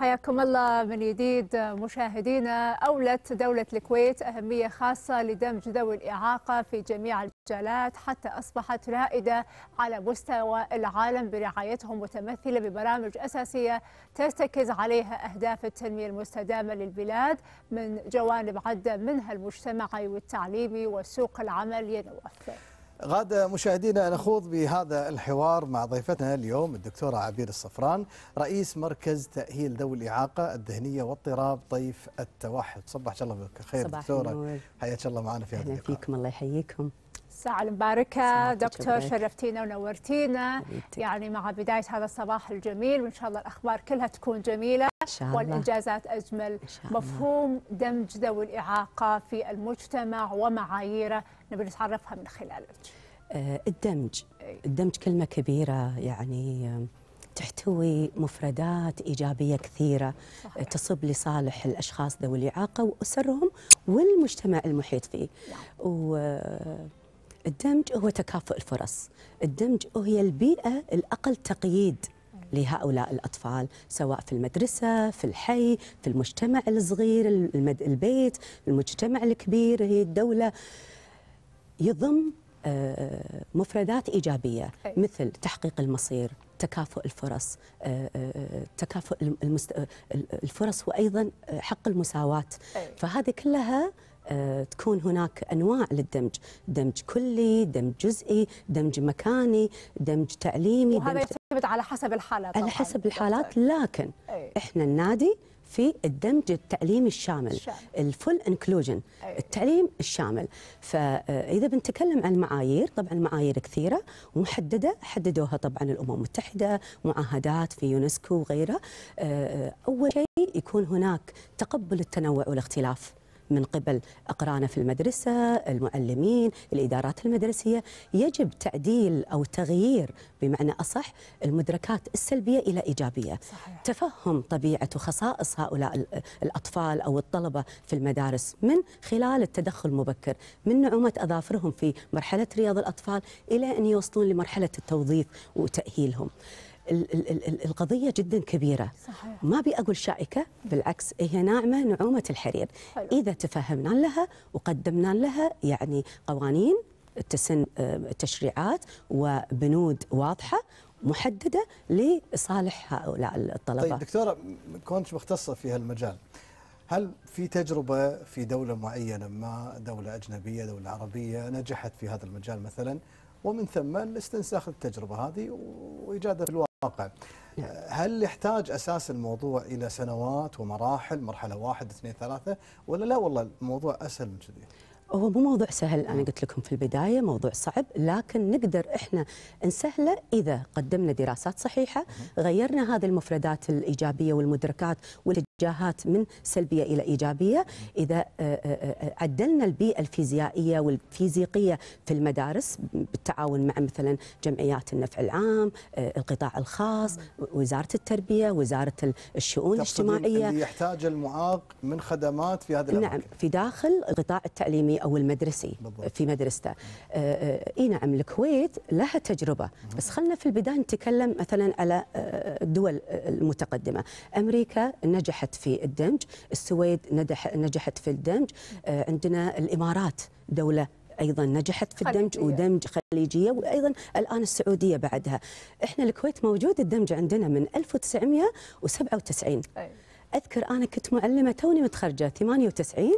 حياكم الله من جديد مشاهدينا أولت دولة الكويت أهمية خاصة لدمج ذوي الإعاقة في جميع المجالات حتى أصبحت رائدة على مستوى العالم برعايتهم متمثلة ببرامج أساسية ترتكز عليها أهداف التنمية المستدامة للبلاد من جوانب عدة منها المجتمعي والتعليمي وسوق العمل يا غادة مشاهدينا نخوض بهذا الحوار مع ضيفتنا اليوم الدكتورة عبير الصفران رئيس مركز تأهيل ذوي الإعاقة الذهنية واضطراب طيف التوحد صباح الله بك خير دكتورة حياك الله معنا في هذا اللقاء فيكم الله يحييكم الساعة المباركة دكتور شرفتينا ونورتينا يعني مع بداية هذا الصباح الجميل وإن شاء الله الأخبار كلها تكون جميلة والإنجازات أجمل مفهوم دمج ذوي الإعاقة في المجتمع ومعاييره نبي نتعرفها من خلالك آه، الدمج إيه. الدمج كلمة كبيرة يعني تحتوي مفردات إيجابية كثيرة صحيح. آه، تصب لصالح الأشخاص ذوي الإعاقة وأسرهم والمجتمع المحيط فيه نعم. آه، الدمج هو تكافؤ الفرص الدمج هي البيئة الأقل تقييد لهؤلاء الأطفال سواء في المدرسة في الحي في المجتمع الصغير البيت المجتمع الكبير هي الدولة يضم آه، مفردات إيجابية مثل تحقيق المصير تكافؤ الفرص آه، آه، تكافؤ الفرص وأيضا حق المساواة فهذه كلها آه، تكون هناك انواع للدمج، دمج كلي، دمج جزئي، دمج مكاني، دمج تعليمي وهذا دمج يعتمد على حسب الحالات على حسب الحالات لكن أي. احنا النادي في الدمج التعليمي الشامل, الشامل. الفول انكلوجن التعليم الشامل فاذا بنتكلم عن المعايير طبعا المعايير كثيره ومحدده حددوها طبعا الامم المتحده معاهدات في يونسكو وغيرها آه، اول شيء يكون هناك تقبل التنوع والاختلاف من قبل أقرانه في المدرسة المعلمين الإدارات المدرسية يجب تعديل أو تغيير بمعنى أصح المدركات السلبية إلى إيجابية صحيح. تفهم طبيعة وخصائص هؤلاء الأطفال أو الطلبة في المدارس من خلال التدخل المبكر من نعومة أظافرهم في مرحلة رياض الأطفال إلى أن يوصلون لمرحلة التوظيف وتأهيلهم القضية جدا كبيرة صحيح. ما بأقول شائكة بالعكس هي ناعمة نعومة الحرير حلو. إذا تفهمنا لها وقدمنا لها يعني قوانين تسن تشريعات وبنود واضحة محددة لصالح هؤلاء الطلبة طيب دكتورة كونش مختصة في هالمجال هل في تجربة في دولة معينة ما دولة أجنبية دولة عربية نجحت في هذا المجال مثلا ومن ثم الاستنساخ التجربة هذه وإيجادها في الواقع الواقع هل يحتاج اساس الموضوع الى سنوات ومراحل مرحله واحد اثنين ثلاثه ولا لا والله الموضوع اسهل من كذي هو مو موضوع سهل انا قلت لكم في البدايه موضوع صعب لكن نقدر احنا نسهله اذا قدمنا دراسات صحيحه غيرنا هذه المفردات الايجابيه والمدركات والاتجاهات من سلبيه الى ايجابيه اذا آه، آه، آه، عدلنا البيئه الفيزيائيه والفيزيقيه في المدارس بالتعاون مع مثلا جمعيات النفع العام القطاع الخاص وزاره التربيه وزاره الشؤون الاجتماعيه اللي يحتاج المعاق من خدمات في هذا نعم في داخل القطاع التعليمي او المدرسي بالضبط. في مدرسته آه، آه، اي نعم الكويت لها تجربه بس خلنا في البدايه نتكلم مثلا على آه، الدول المتقدمه امريكا نجحت في الدمج السويد نجحت في الدمج عندنا الامارات دوله ايضا نجحت في الدمج خليجية. ودمج خليجيه وايضا الان السعوديه بعدها احنا الكويت موجود الدمج عندنا من 1997 أي. اذكر انا كنت معلمه توني متخرجه 98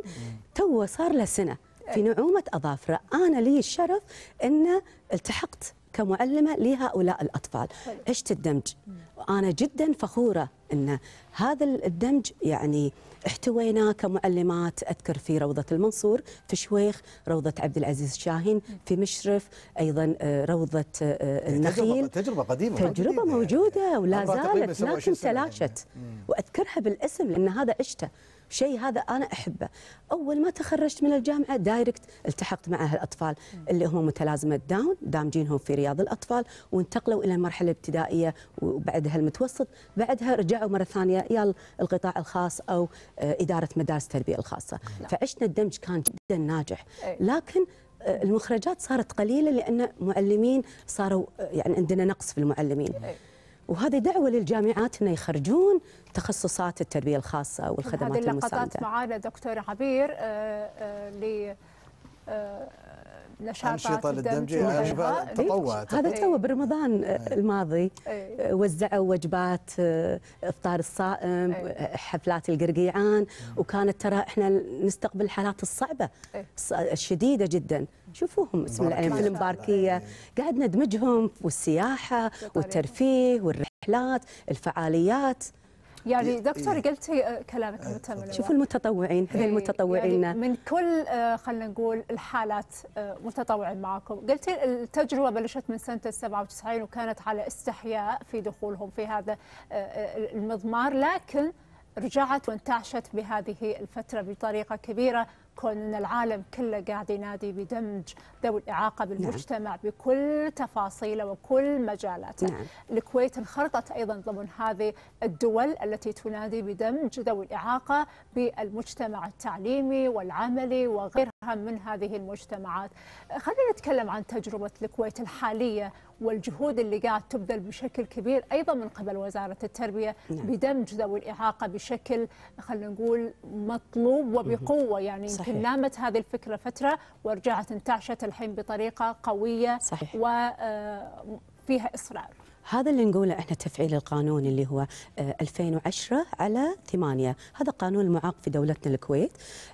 تو صار له سنه في نعومه اظافره انا لي الشرف ان التحقت كمعلمه لهؤلاء الاطفال طيب. عشت الدمج وانا جدا فخوره ان هذا الدمج يعني احتويناه كمعلمات اذكر في روضه المنصور في شويخ، روضه عبد العزيز الشاهين في مشرف، ايضا آه، روضه آه، النخيل تجربه تجربه قديمه تجربه موجوده يعني. ولا زالت لكن يعني. تلاشت واذكرها بالاسم لان هذا عشته شيء هذا انا احبه اول ما تخرجت من الجامعه دايركت التحقت مع الاطفال اللي هم متلازمه داون دامجينهم في رياض الاطفال وانتقلوا الى المرحله الابتدائيه وبعدها المتوسط بعدها رجعوا مره ثانيه يا القطاع الخاص او آه، اداره مدارس التربيه الخاصه نعم. فعشنا الدمج كان جدا ناجح إيه. لكن آه، المخرجات صارت قليله لان معلمين صاروا آه، يعني عندنا نقص في المعلمين إيه. وهذه دعوه للجامعات أن يخرجون تخصصات التربيه الخاصه والخدمات المساعده. هذه اللقطات معانا دكتور عبير آآ آه، آآ آه، نشاطات الدمجيه اشباه تطوعت هذا تو إيه. برمضان إيه. الماضي إيه. وزعوا وجبات آه، افطار الصائم آه، حفلات القرقيعان وكانت ترى احنا نستقبل الحالات الصعبه الشديده جدا شوفوهم اسم العين في المباركيه قاعد ندمجهم والسياحه والترفيه والرحلات الفعاليات يعني إيه، دكتور إيه. قلتي آه، كلامك آه، متمل شوفوا المتطوعين هذول إيه، المتطوعين يعني من كل آه، خلينا نقول الحالات متطوعين معاكم قلتي التجربه بلشت من سنه 97 وكانت على استحياء في دخولهم في هذا المضمار لكن رجعت وانتعشت بهذه الفتره بطريقه كبيره كون ان العالم كله قاعد ينادي بدمج ذوي الاعاقه بالمجتمع نعم. بكل تفاصيله وكل مجالاته. نعم. الكويت انخرطت ايضا ضمن هذه الدول التي تنادي بدمج ذوي الاعاقه بالمجتمع التعليمي والعملي وغيرها. من هذه المجتمعات خلينا نتكلم عن تجربة الكويت الحالية والجهود اللي قاعد تبذل بشكل كبير أيضا من قبل وزارة التربية نعم. بدمج ذوي الإعاقة بشكل خلينا نقول مطلوب وبقوة يعني يمكن نامت هذه الفكرة فترة ورجعت انتعشت الحين بطريقة قوية صحيح. وفيها آه، إصرار هذا اللي نقوله احنا تفعيل القانون اللي هو 2010 آه، على 8 هذا قانون المعاق في دولتنا الكويت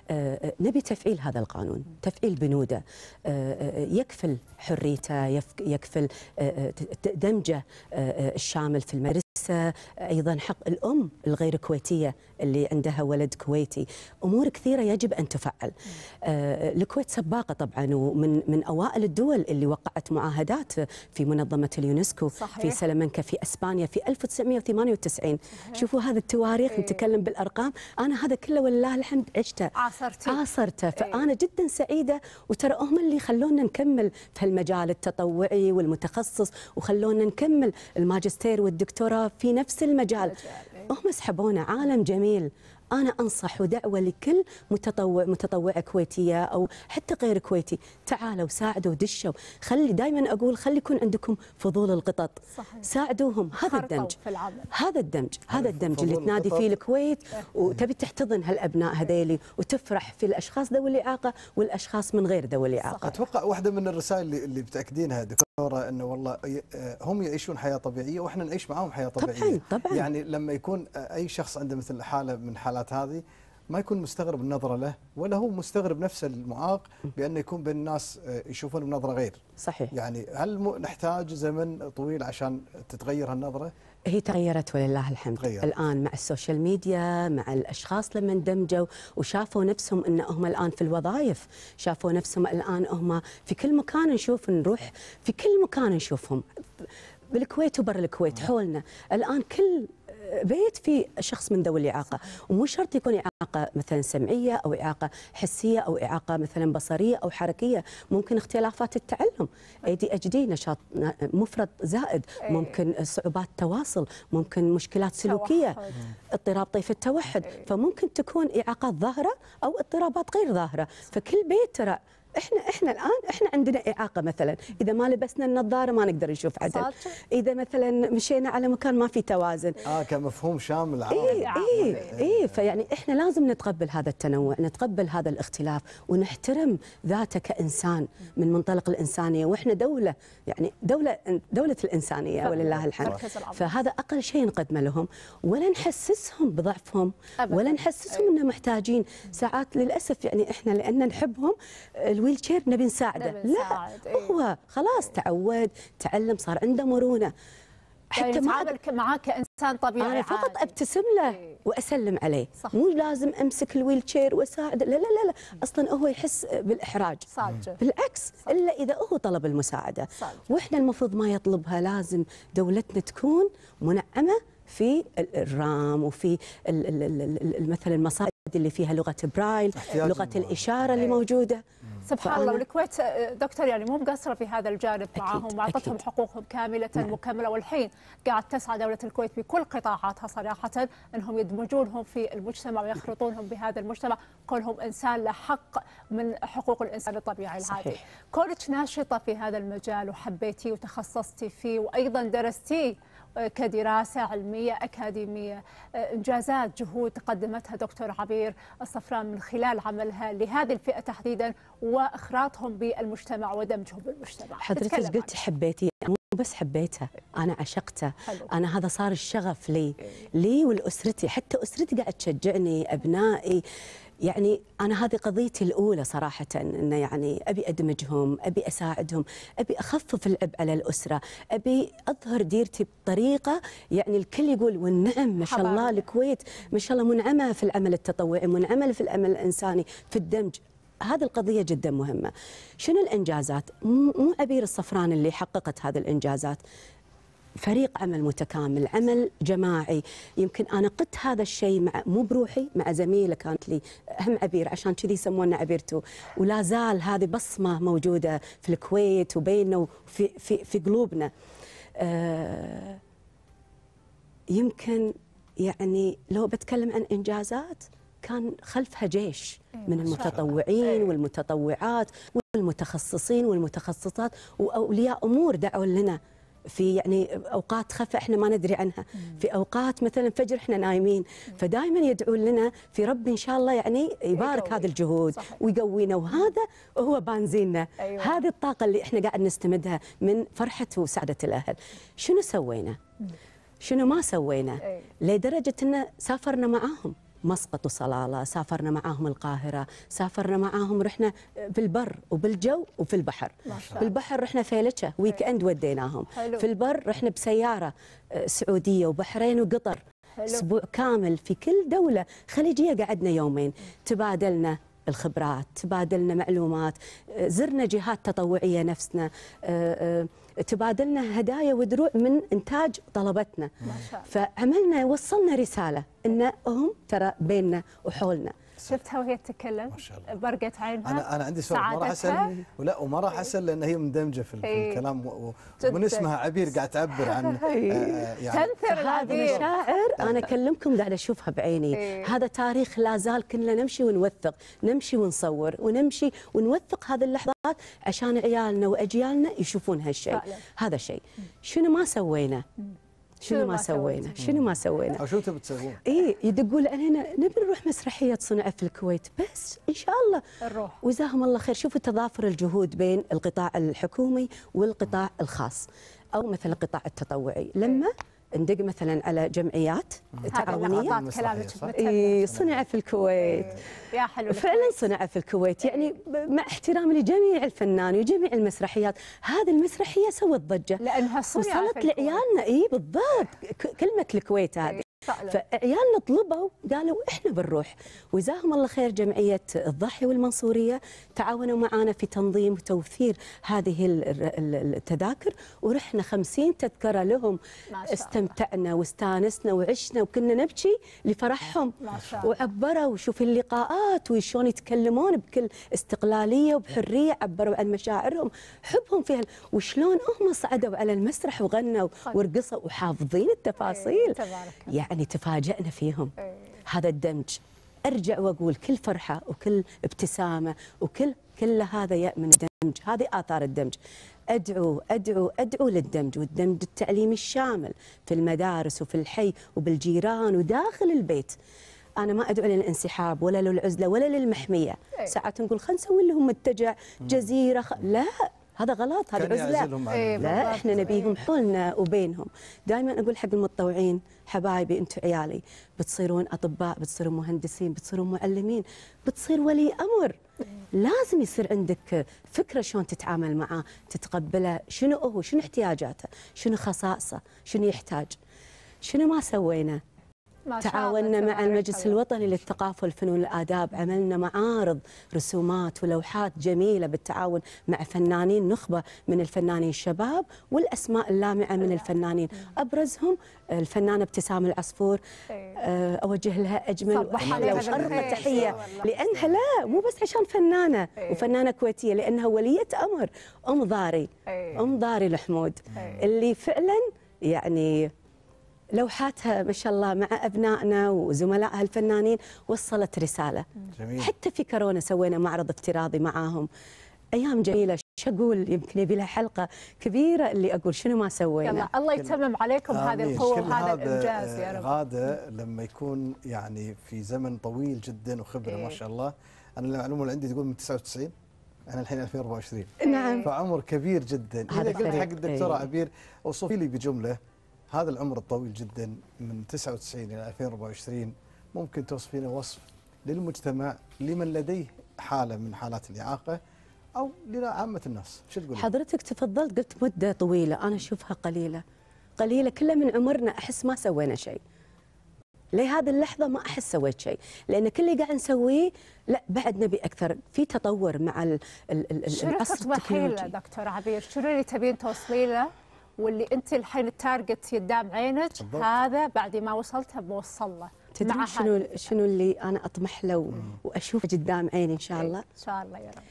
آه، آه، نبي تفعيل هذا القانون تفعيل بنوده يكفل حريته يكفل دمجه الشامل في المدرسه آه، ايضا حق الام الغير كويتيه اللي عندها ولد كويتي امور كثيره يجب ان تفعل آه، الكويت سباقه طبعا ومن من اوائل الدول اللي وقعت معاهدات في منظمه اليونسكو صحيح. في سلامنكا في اسبانيا في 1998 صحيح. شوفوا هذا التواريخ ايه. نتكلم بالارقام انا هذا كله والله الحمد عشته عاصرته عاصرته إيه. فانا ايه. جدا سعيده وترى هم اللي خلونا نكمل في المجال التطوعي والمتخصص وخلونا نكمل الماجستير والدكتوراه في نفس المجال إيه. هم سحبونا عالم جميل انا انصح ودعوه لكل متطوع متطوعه كويتيه او حتى غير كويتي تعالوا ساعدوا دشوا خلي دائما اقول خلي يكون عندكم فضول القطط صحيح. ساعدوهم هذا الدمج هذا الدمج هذا الدمج اللي تنادي فيه الكويت وتبي تحتضن هالابناء هذيلي وتفرح في الاشخاص ذوي الاعاقه والاشخاص من غير ذوي الاعاقه اتوقع واحده من الرسائل اللي بتاكدينها دكتوره انه والله هم يعيشون حياه طبيعيه واحنا نعيش معاهم حياه طبيعيه طبعا طبعا يعني لما يكون اي شخص عنده مثل حاله من حالات الحالات هذه ما يكون مستغرب النظرة له ولا هو مستغرب نفس المعاق بأنه يكون بين الناس آه، يشوفون بنظرة غير صحيح يعني هل نحتاج زمن طويل عشان تتغير هالنظرة؟ هي تغيرت ولله الحمد تغيرت. الآن مع السوشيال ميديا مع الأشخاص لما اندمجوا وشافوا نفسهم أن هم الآن في الوظائف شافوا نفسهم الآن هم في كل مكان نشوف نروح في كل مكان نشوفهم بالكويت وبر الكويت نعم. حولنا الآن كل بيت في شخص من ذوي الاعاقه ومو شرط يكون اعاقه مثلا سمعيه او اعاقه حسيه او اعاقه مثلا بصريه او حركيه ممكن اختلافات التعلم اي دي اتش دي نشاط مفرط زائد ممكن صعوبات تواصل ممكن مشكلات سلوكيه اضطراب طيف التوحد فممكن تكون اعاقات ظاهره او اضطرابات غير ظاهره فكل بيت ترى احنا احنا الان احنا عندنا اعاقه مثلا اذا ما لبسنا النظاره ما نقدر نشوف عدل اذا مثلا مشينا على مكان ما في توازن اه كمفهوم شامل إيه، عام اي اي اي إيه، فيعني احنا لازم نتقبل هذا التنوع نتقبل هذا الاختلاف ونحترم ذاته كانسان من منطلق الانسانيه واحنا دوله يعني دوله دوله الانسانيه ولله الحمد فهذا اقل شيء نقدمه لهم ولا نحسسهم بضعفهم ولا نحسسهم انهم محتاجين ساعات للاسف يعني احنا لان نحبهم الو الويل تشير نبي نساعده لا إيه؟ هو خلاص تعود تعلم صار عنده مرونه يعني حتى يعني ما معاه كانسان طبيعي انا فقط ابتسم له إيه. واسلم عليه صح. مو لازم امسك الويل تشير واساعده لا لا لا, لا. اصلا هو يحس بالاحراج صادجة. بالعكس صح. الا اذا هو طلب المساعده صادجة. واحنا المفروض ما يطلبها لازم دولتنا تكون منعمه في الرام وفي مثلا المصادر اللي فيها لغه برايل لغه الاشاره اللي إيه. موجوده سبحان الله والكويت آه، دكتور يعني مو مقصره في هذا الجانب معاهم معهم واعطتهم حقوقهم كامله نعم. مكمله والحين قاعد تسعى دوله الكويت بكل قطاعاتها صراحه انهم يدمجونهم في المجتمع ويخلطونهم بهذا المجتمع كونهم انسان له حق من حقوق الانسان الطبيعي العادي كونك ناشطه في هذا المجال وحبيتي وتخصصتي فيه وايضا درستيه كدراسة علمية أكاديمية إنجازات جهود قدمتها دكتور عبير الصفران من خلال عملها لهذه الفئة تحديدا وإخراطهم بالمجتمع ودمجهم بالمجتمع حضرتك قلت حبيتي يعني مو بس حبيتها أنا عشقته أنا هذا صار الشغف لي إيه. لي ولأسرتي حتى أسرتي قاعد تشجعني أبنائي يعني انا هذه قضيتي الاولى صراحه انه يعني ابي ادمجهم، ابي اساعدهم، ابي اخفف العبء على الاسره، ابي اظهر ديرتي بطريقه يعني الكل يقول والنعم ما شاء الله الكويت ما شاء الله منعمه في العمل التطوعي، منعمه في العمل الانساني، في الدمج، هذه القضية جدا مهمة شنو الإنجازات؟ مو عبير الصفران اللي حققت هذه الإنجازات فريق عمل متكامل عمل جماعي يمكن أنا قدت هذا الشيء مع مو بروحي مع زميلة كانت لي هم عبير عشان كذي يسمونا عبيرتو ولا زال هذه بصمة موجودة في الكويت وبيننا وفي في في قلوبنا آه، يمكن يعني لو بتكلم عن إنجازات كان خلفها جيش إيه، من المتطوعين إيه. والمتطوعات والمتخصصين والمتخصصات وأولياء أمور دعوا لنا في يعني اوقات خفا احنا ما ندري عنها في اوقات مثلا فجر احنا نايمين فدائما يدعون لنا في رب ان شاء الله يعني يبارك هذه الجهود ويقوينا وهذا هو بنزيننا أيوة. هذه الطاقه اللي احنا قاعد نستمدها من فرحه وسعاده الاهل شنو سوينا شنو ما سوينا أيوة. لدرجه ان سافرنا معاهم مسقط وصلاله سافرنا معاهم القاهره سافرنا معاهم رحنا بالبر وبالجو وفي البحر في البحر رحنا فيلتشه ويك اند وديناهم حلو. في البر رحنا بسياره آه، سعوديه وبحرين وقطر اسبوع كامل في كل دوله خليجيه قعدنا يومين تبادلنا الخبرات تبادلنا معلومات زرنا جهات تطوعية نفسنا آه، آه، تبادلنا هدايا ودروع من إنتاج طلبتنا ما شاء فعملنا وصلنا رسالة أن هم ترى بيننا وحولنا شفتها وهي تتكلم ما شاء الله برقت عينها انا انا عندي سؤال ما راح اسال ولا وما راح اسال إيه. لان هي مندمجه في, إيه. الكلام ومن اسمها عبير قاعد تعبر عن آه، إيه. يعني تنثر هذه انا اكلمكم قاعده اشوفها بعيني هذا تاريخ لا زال كنا نمشي ونوثق نمشي ونصور ونمشي ونوثق هذه اللحظات عشان عيالنا واجيالنا يشوفون هالشيء هذا شيء شنو ما سوينا شنو ما سوينا شنو ما سوينا او شو تبي تسوون اي يدقوا لنا نبي نروح مسرحيه صنع في الكويت بس ان شاء الله نروح وجزاهم الله خير شوفوا تضافر الجهود بين القطاع الحكومي والقطاع الخاص او مثلا القطاع التطوعي لما ندق مثلا على جمعيات تعاونيه إيه، صنع في الكويت يا حلو فعلا صنع في الكويت يعني مع احترامي لجميع الفنانين وجميع المسرحيات هذه المسرحيه سوت ضجه لانها صنعت وصلت لعيالنا اي بالضبط كلمه الكويت هذه فعيالنا طلبوا قالوا احنا بنروح وجزاهم الله خير جمعيه الضاحي والمنصوريه تعاونوا معنا في تنظيم وتوفير هذه التذاكر ورحنا 50 تذكره لهم استمتعنا واستانسنا وعشنا وكنا نبكي لفرحهم وعبروا وشوف اللقاءات وشلون يتكلمون بكل استقلاليه وبحريه عبروا عن مشاعرهم حبهم فيها وشلون هم صعدوا على المسرح وغنوا طيب. ورقصوا وحافظين التفاصيل إيه، يعني يعني تفاجئنا فيهم إيه. هذا الدمج ارجع واقول كل فرحه وكل ابتسامه وكل كل هذا يأ من الدمج هذه آثار الدمج أدعو أدعو أدعو للدمج والدمج التعليمي الشامل في المدارس وفي الحي وبالجيران وداخل البيت أنا ما أدعو للانسحاب ولا للعزلة ولا للمحمية إيه. ساعات نقول خلينا نسوي لهم متجع جزيرة خ... لا هذا غلط هذا عزلة إيه لا احنا نبيهم حولنا وبينهم دائما اقول حق المتطوعين حبايبي انتم عيالي بتصيرون اطباء بتصيرون مهندسين بتصيرون معلمين بتصير ولي امر لازم يصير عندك فكره شلون تتعامل معاه تتقبله شنو هو شنو احتياجاته شنو خصائصه شنو يحتاج شنو ما سوينا تعاوننا مع المجلس الوطني للثقافة والفنون والآداب عملنا معارض رسومات ولوحات جميلة بالتعاون مع فنانين نخبة من الفنانين الشباب والأسماء اللامعة من الفنانين أبرزهم الفنانة ابتسام العصفور إيه. آه، أوجه لها أجمل وأرقى تحية إيه، لأنها لا مو بس عشان فنانة إيه. وفنانة كويتية لأنها ولية أمر أم ضاري أم ضاري الحمود اللي فعلا يعني لوحاتها ما شاء الله مع ابنائنا وزملائها الفنانين وصلت رساله جميل. حتى في كورونا سوينا معرض افتراضي معاهم ايام جميله شو اقول يمكن يبي لها حلقه كبيره اللي اقول شنو ما سوينا يلا الله يتمم عليكم هذه القوه وهذا الانجاز يا آه، رب هذا لما يكون يعني في زمن طويل جدا وخبره إيه. ما شاء الله انا المعلومه اللي عندي تقول من 99 انا الحين 2024 نعم فعمر كبير جدا اذا قلت حق الدكتوره إيه. عبير اوصفي لي بجمله هذا العمر الطويل جدا من 99 إلى 2024 ممكن توصفينه وصف للمجتمع لمن لديه حالة من حالات الإعاقة أو لعامة الناس شو تقول حضرتك تفضلت قلت مدة طويلة أنا أشوفها قليلة قليلة كلها من عمرنا أحس ما سوينا شيء لهذه اللحظة ما أحس سويت شيء لأن كل اللي قاعد نسويه لا بعد نبي أكثر في تطور مع ال ال ال العصر دكتور عبير شنو اللي تبين توصلي له واللي انت الحين التارجت قدام عينك بالضبط. هذا بعد ما وصلته بوصل له تدري شنو شنو اللي انا اطمح له واشوفه قدام عيني ان شاء إيه، الله ان شاء الله يا رب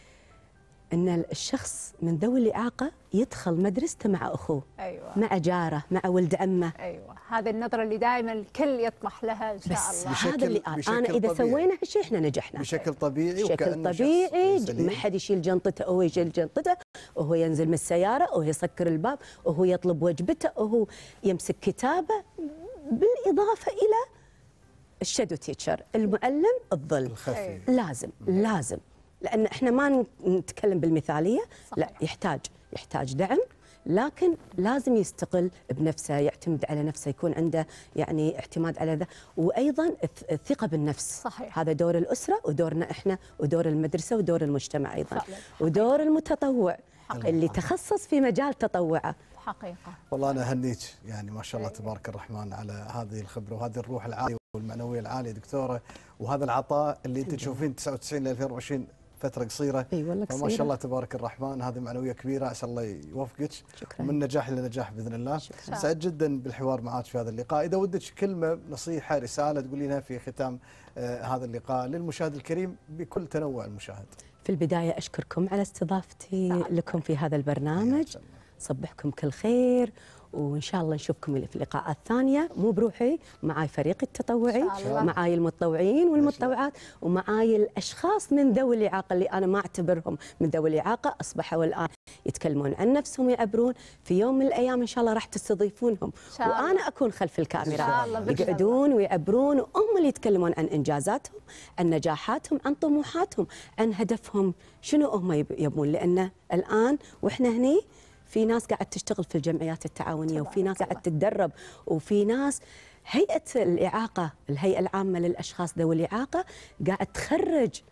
ان الشخص من ذوي الاعاقه يدخل مدرسته مع اخوه أيوة. مع جاره مع ولد عمه ايوه هذه النظره اللي دائما الكل يطمح لها ان شاء بس الله بشكل هذا اللي بشكل انا اذا طبيعي. سوينا هالشيء احنا نجحنا بشكل طبيعي بشكل طبيعي ما حد يشيل جنطته وهو يشيل جنطته وهو ينزل من السياره وهو يسكر الباب وهو يطلب وجبته وهو يمسك كتابه بالاضافه الى الشادو تيتشر المعلم الظل الخفي. لازم لازم لان احنا ما نتكلم بالمثاليه صحيح. لا يحتاج يحتاج دعم لكن لازم يستقل بنفسه يعتمد على نفسه يكون عنده يعني اعتماد على ذا وايضا الثقه بالنفس صحيح. هذا دور الاسره ودورنا احنا ودور المدرسه ودور المجتمع ايضا صحيح. ودور المتطوع حقيقة. اللي تخصص في مجال تطوعه حقيقه والله انا اهنيك يعني ما شاء الله تبارك الرحمن على هذه الخبره وهذه الروح العاليه والمعنويه العاليه دكتوره وهذا العطاء اللي انت تشوفين 99 ل 2024 فتره قصيره اي والله قصيره ما شاء الله تبارك الرحمن هذه معنويه كبيره عسى الله يوفقك شكرا من نجاح الى نجاح باذن الله شكرا. سعد جدا بالحوار معك في هذا اللقاء اذا ودك كلمه نصيحه رساله تقولي لها في ختام آه هذا اللقاء للمشاهد الكريم بكل تنوع المشاهد في البدايه اشكركم على استضافتي نعم. لكم في هذا البرنامج صبحكم كل خير وان شاء الله نشوفكم في لقاءات ثانيه مو بروحي معاي فريقي التطوعي معاي المتطوعين والمتطوعات ومعاي الاشخاص من ذوي الاعاقه اللي انا ما اعتبرهم من ذوي الاعاقه اصبحوا الان يتكلمون عن نفسهم يعبرون في يوم من الايام ان شاء الله راح تستضيفونهم وانا اكون خلف الكاميرا يقعدون ويعبرون وهم اللي يتكلمون عن انجازاتهم عن نجاحاتهم عن طموحاتهم عن هدفهم شنو هم يبون لانه الان واحنا هني في ناس قاعد تشتغل في الجمعيات التعاونيه وفي ناس قاعد تتدرب وفي ناس هيئه الاعاقه الهيئه العامه للاشخاص ذوي الاعاقه قاعد تخرج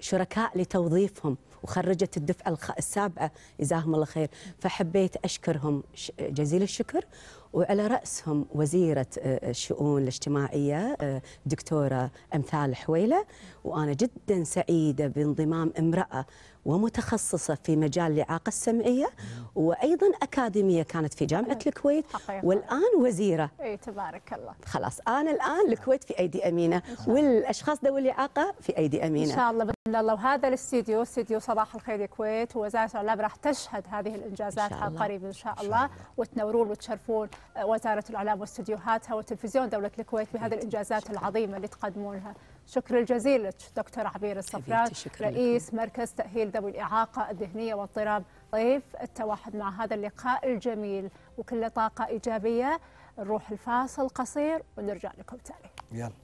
شركاء لتوظيفهم وخرجت الدفعة السابعة جزاهم الله خير فحبيت أشكرهم جزيل الشكر وعلى رأسهم وزيرة آه، الشؤون الاجتماعية آه، دكتورة أمثال حويلة وأنا جدا سعيدة بانضمام امرأة ومتخصصة في مجال الإعاقة السمعية وأيضا أكاديمية كانت في جامعة الكويت والآن وزيرة أي تبارك الله خلاص أنا الآن الكويت في أيدي أمينة والأشخاص ذوي الإعاقة في أيدي أمينة إن شاء الله بإذن الله وهذا الاستديو استديو صباح الخير الكويت ووزاره الإعلام راح تشهد هذه الإنجازات عن قريب إن شاء الله وتنورون وتشرفون آه، وزارة الإعلام واستديوهاتها وتلفزيون دولة الكويت بهذه الإنجازات العظيمة اللي تقدمونها شكرا جزيلا لك دكتور عبير الصفرات رئيس لكم. مركز تأهيل ذوي الإعاقة الذهنية واضطراب ضيف التوحد مع هذا اللقاء الجميل وكل طاقة إيجابية نروح الفاصل قصير ونرجع لكم تاني يلا